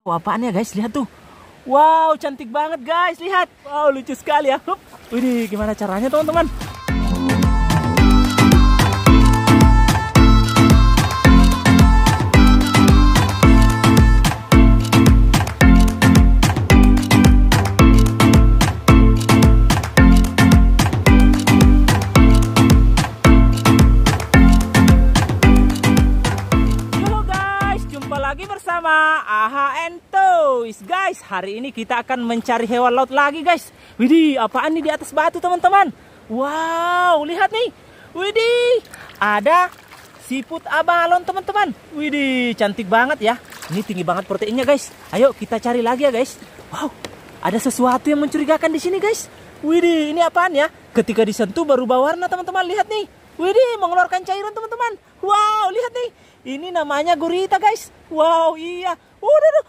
Oh, apaan ya guys, lihat tuh. Wow, cantik banget guys, lihat. Wow, lucu sekali ya. Hup. Wih, gimana caranya teman-teman? guys, hari ini kita akan mencari hewan laut lagi guys. Widih, apaan nih di atas batu teman-teman? Wow, lihat nih. Widih, ada siput abalon teman-teman. Widih, cantik banget ya. Ini tinggi banget proteinnya guys. Ayo kita cari lagi ya guys. Wow, ada sesuatu yang mencurigakan di sini guys. Widih, ini apaan ya? Ketika disentuh berubah warna teman-teman. Lihat nih. Widih, mengeluarkan cairan teman-teman. Wow, lihat nih. Ini namanya gurita guys. Wow, iya. Waduh, waduh.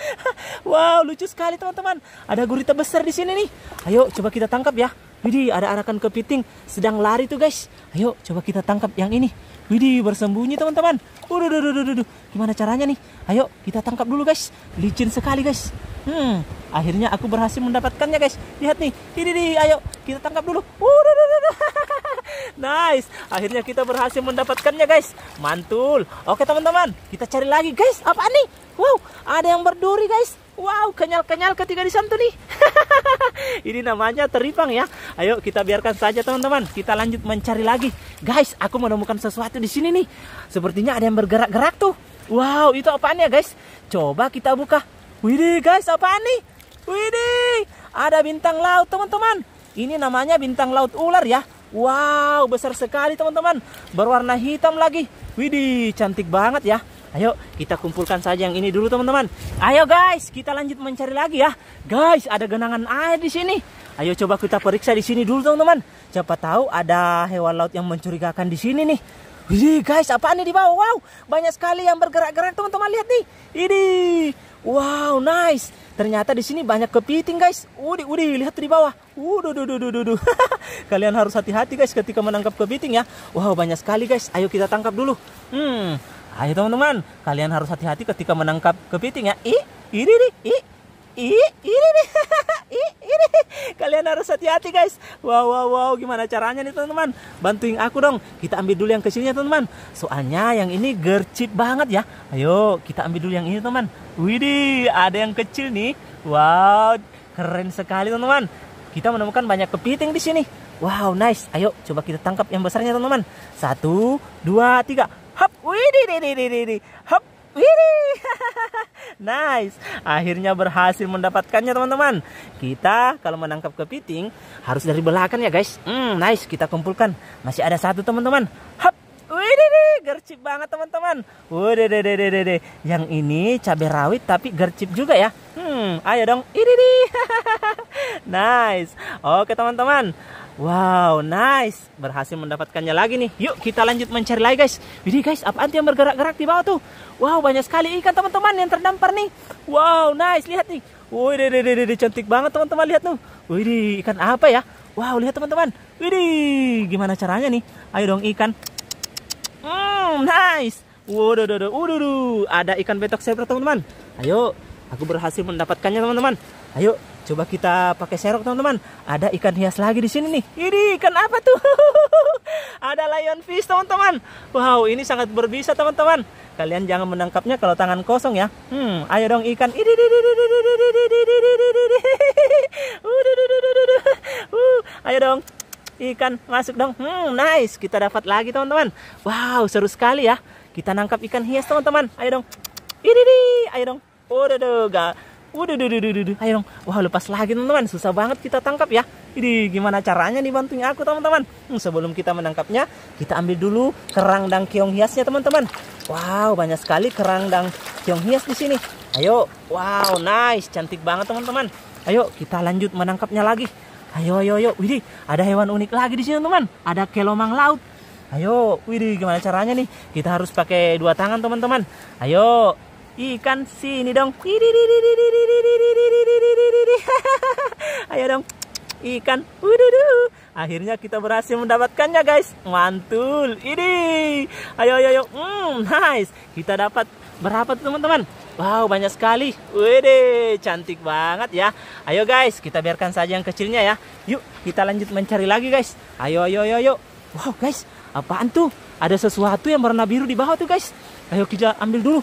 wow, lucu sekali teman-teman. Ada gurita besar di sini nih. Ayo, coba kita tangkap ya. Widih, ada anakan kepiting sedang lari tuh guys. Ayo, coba kita tangkap yang ini. Widih, bersembunyi teman-teman. Waduh, waduh, waduh, waduh. Gimana caranya nih? Ayo, kita tangkap dulu guys. Licin sekali guys. Hmm, akhirnya aku berhasil mendapatkannya guys. Lihat nih. Ini nih, ayo kita tangkap dulu. Waduh, waduh, waduh. nice. Akhirnya kita berhasil mendapatkannya, guys. Mantul. Oke, teman-teman. Kita cari lagi, guys. Apa nih? Wow, ada yang berduri, guys. Wow, kenyal-kenyal ketika disentuh nih. Ini namanya teripang ya. Ayo kita biarkan saja teman-teman. Kita lanjut mencari lagi. Guys, aku menemukan sesuatu di sini nih. Sepertinya ada yang bergerak-gerak tuh. Wow, itu apaan ya guys? Coba kita buka. Widih guys, apaan nih? Widih, ada bintang laut teman-teman. Ini namanya bintang laut ular ya. Wow, besar sekali teman-teman. Berwarna hitam lagi. Widih, cantik banget ya. Ayo kita kumpulkan saja yang ini dulu teman-teman. Ayo guys, kita lanjut mencari lagi ya. Guys, ada genangan air di sini. Ayo coba kita periksa di sini dulu teman-teman. Siapa tahu ada hewan laut yang mencurigakan di sini nih. Wih guys, apaan nih di bawah? Wow, banyak sekali yang bergerak-gerak teman-teman lihat nih. Ini, wow nice. Ternyata di sini banyak kepiting guys. Udi, udi lihat di bawah. Udah, duh, duh, duh, duh, duh. Kalian harus hati-hati guys ketika menangkap kepiting ya. Wow banyak sekali guys. Ayo kita tangkap dulu. Hmm, ayo teman-teman. Kalian harus hati-hati ketika menangkap kepiting ya. Ih, ini nih, ih, Ih, ini nih. Ih, ini. Kalian harus hati-hati, guys. Wow, wow, wow. Gimana caranya nih, teman-teman? Bantuin aku dong. Kita ambil dulu yang kecilnya, teman-teman. Soalnya yang ini gercep banget ya. Ayo, kita ambil dulu yang ini, teman. Widih, ada yang kecil nih. Wow, keren sekali, teman-teman. Kita menemukan banyak kepiting di sini. Wow, nice. Ayo, coba kita tangkap yang besarnya, teman-teman. Satu, dua, tiga. Hop, widih, widih, widih, widih. Hop, widih. nice. Akhirnya berhasil mendapatkannya teman-teman. Kita kalau menangkap kepiting harus dari belakang ya guys. Hmm, nice. Kita kumpulkan. Masih ada satu teman-teman. Hap. Wih, gercip banget teman-teman. Wih, deh, deh deh deh Yang ini cabai rawit tapi gercip juga ya. Hmm, ayo dong. Ini nice. Oke teman-teman. Wow, nice. Berhasil mendapatkannya lagi nih. Yuk, kita lanjut mencari lagi, guys. Widih, guys, apaan yang bergerak-gerak di bawah tuh? Wow, banyak sekali ikan, teman-teman, yang terdampar nih. Wow, nice. Lihat nih. Wih, deh, deh, deh, cantik banget, teman-teman. Lihat tuh. Wih, ikan apa ya? Wow, lihat teman-teman. Wih, gimana caranya nih? Ayo dong ikan. Hmm, nice. Waduh, waduh, waduh, ada ikan betok saya teman-teman. Ayo, aku berhasil mendapatkannya teman-teman. Ayo, Coba kita pakai serok teman-teman. Ada ikan hias lagi di sini nih. Ini ikan apa tuh? Ada lionfish teman-teman. Wow, ini sangat berbisa teman-teman. Kalian jangan menangkapnya kalau tangan kosong ya. Hmm, ayo dong ikan. Ayo dong ikan masuk dong. Hmm, nice. Kita dapat lagi teman-teman. Wow, seru sekali ya. Kita nangkap ikan hias teman-teman. Ayo dong. Ini ayo dong. Udah, udah, Waduh, duh, duh, duh, duh. ayo dong. Wah lepas lagi teman-teman, susah banget kita tangkap ya. Ini gimana caranya dibantuin aku teman-teman? Hmm, sebelum kita menangkapnya, kita ambil dulu kerang dan keong hiasnya teman-teman. Wow, banyak sekali kerang dan keong hias di sini. Ayo, wow, nice, cantik banget teman-teman. Ayo kita lanjut menangkapnya lagi. Ayo, ayo, ayo. Widih, ada hewan unik lagi di sini teman. Ada kelomang laut. Ayo, widih, gimana caranya nih? Kita harus pakai dua tangan teman-teman. Ayo, Ikan sini dong. Ayo dong. Ikan. Akhirnya kita berhasil mendapatkannya guys. Mantul. Ini. Ayo ayo ayo. Hmm, nice. Kita dapat berapa teman-teman? Wow, banyak sekali. Wede, cantik banget ya. Ayo guys, kita biarkan saja yang kecilnya ya. Yuk, kita lanjut mencari lagi guys. Ayo, ayo, ayo, ayo. Wow guys, apaan tuh? Ada sesuatu yang warna biru di bawah tuh guys. Ayo kita ambil dulu.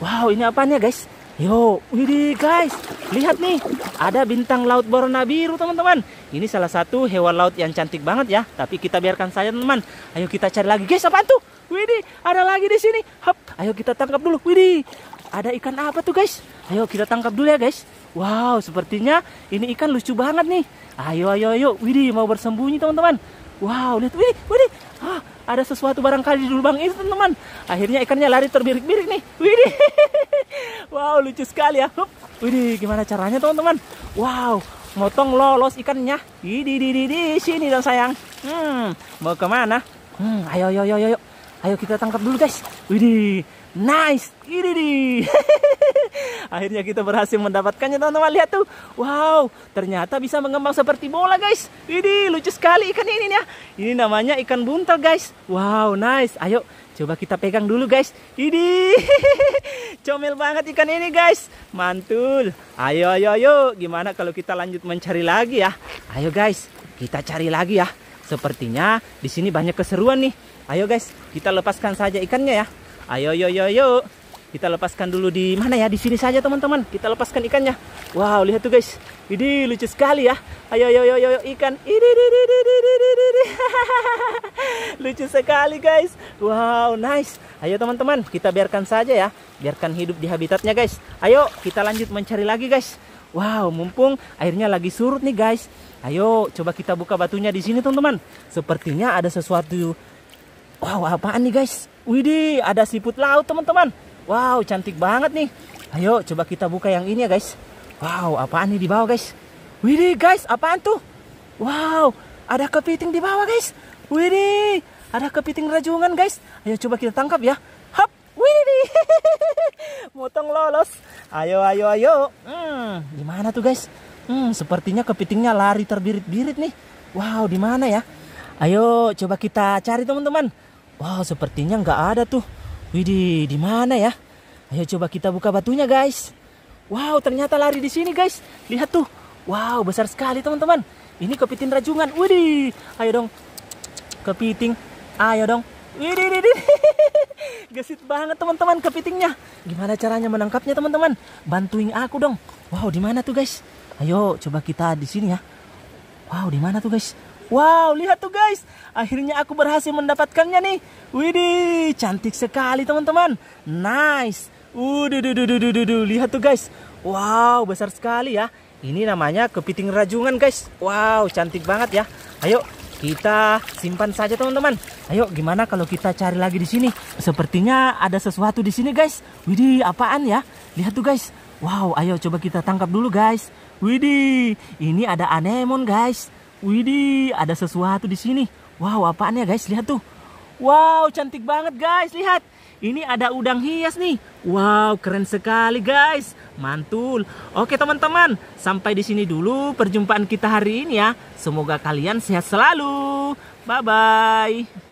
Wow, ini apanya guys? Yo, ini guys, lihat nih, ada bintang laut berwarna biru teman-teman. Ini salah satu hewan laut yang cantik banget ya. Tapi kita biarkan saja teman. Ayo kita cari lagi guys, apaan tuh? Widi, ada lagi di sini. Hop, ayo kita tangkap dulu. Widi. ada ikan apa tuh guys? Ayo kita tangkap dulu ya guys. Wow, sepertinya ini ikan lucu banget nih. Ayo, ayo, ayo. Widi mau bersembunyi teman-teman. Wow, lihat, Widi, Widi. Ah, ada sesuatu barangkali di lubang ini teman-teman akhirnya ikannya lari terbirik-birik nih widih wow lucu sekali ya Widi gimana caranya teman-teman wow motong lolos ikannya di di di di sini dong sayang hmm mau kemana hmm ayo ayo ayo ayo Ayo kita tangkap dulu guys. Widih, nice. Ini di, Akhirnya kita berhasil mendapatkannya teman-teman. Lihat tuh. Wow, ternyata bisa mengembang seperti bola guys. Widih, lucu sekali ikan ini ya. Ini namanya ikan buntal guys. Wow, nice. Ayo coba kita pegang dulu guys. Ini comel banget ikan ini guys. Mantul. Ayo, ayo, ayo. Gimana kalau kita lanjut mencari lagi ya? Ayo guys, kita cari lagi ya. Sepertinya di sini banyak keseruan nih. Ayo guys, kita lepaskan saja ikannya ya. Ayo yo yo yo. Kita lepaskan dulu di mana ya? Di sini saja teman-teman. Kita lepaskan ikannya. Wow, lihat tuh guys. Ini lucu sekali ya. Ayo yo yo yo yo. ikan. Ini ini ini ini ini ini. lucu sekali guys. Wow, nice. Ayo teman-teman, kita biarkan saja ya. Biarkan hidup di habitatnya guys. Ayo kita lanjut mencari lagi guys. Wow, mumpung airnya lagi surut nih guys. Ayo coba kita buka batunya di sini teman-teman. Sepertinya ada sesuatu Wow, apaan nih guys? Widih, ada siput laut teman-teman. Wow, cantik banget nih. Ayo, coba kita buka yang ini ya guys. Wow, apaan nih di bawah guys? Widih guys, apaan tuh? Wow, ada kepiting di bawah guys. Widih, ada kepiting rajungan guys. Ayo coba kita tangkap ya. Hap, widih. Motong lolos. Ayo, ayo, ayo. Hmm, gimana tuh guys? Hmm, sepertinya kepitingnya lari terbirit-birit nih. Wow, di mana ya? Ayo coba kita cari teman-teman. Wow, sepertinya nggak ada tuh. Widih, di mana ya? Ayo coba kita buka batunya, guys. Wow, ternyata lari di sini, guys. Lihat tuh. Wow, besar sekali, teman-teman. Ini kepiting rajungan. Widih, ayo dong. Kepiting. Ayo dong. Widih, widih. Gesit banget, teman-teman, kepitingnya. Gimana caranya menangkapnya, teman-teman? Bantuin aku dong. Wow, di mana tuh, guys? Ayo, coba kita di sini ya. Wow, di mana tuh, guys? Wow, lihat tuh guys. Akhirnya aku berhasil mendapatkannya nih. Widih, cantik sekali teman-teman. Nice. Udah, duh, duh, duh, duh, duh. lihat tuh guys. Wow, besar sekali ya. Ini namanya kepiting rajungan guys. Wow, cantik banget ya. Ayo kita simpan saja teman-teman. Ayo gimana kalau kita cari lagi di sini? Sepertinya ada sesuatu di sini guys. Widih, apaan ya? Lihat tuh guys. Wow, ayo coba kita tangkap dulu guys. Widih, ini ada anemon guys. Widih, ada sesuatu di sini. Wow, apaan ya guys? Lihat tuh. Wow, cantik banget guys. Lihat. Ini ada udang hias nih. Wow, keren sekali guys. Mantul. Oke teman-teman, sampai di sini dulu perjumpaan kita hari ini ya. Semoga kalian sehat selalu. Bye-bye.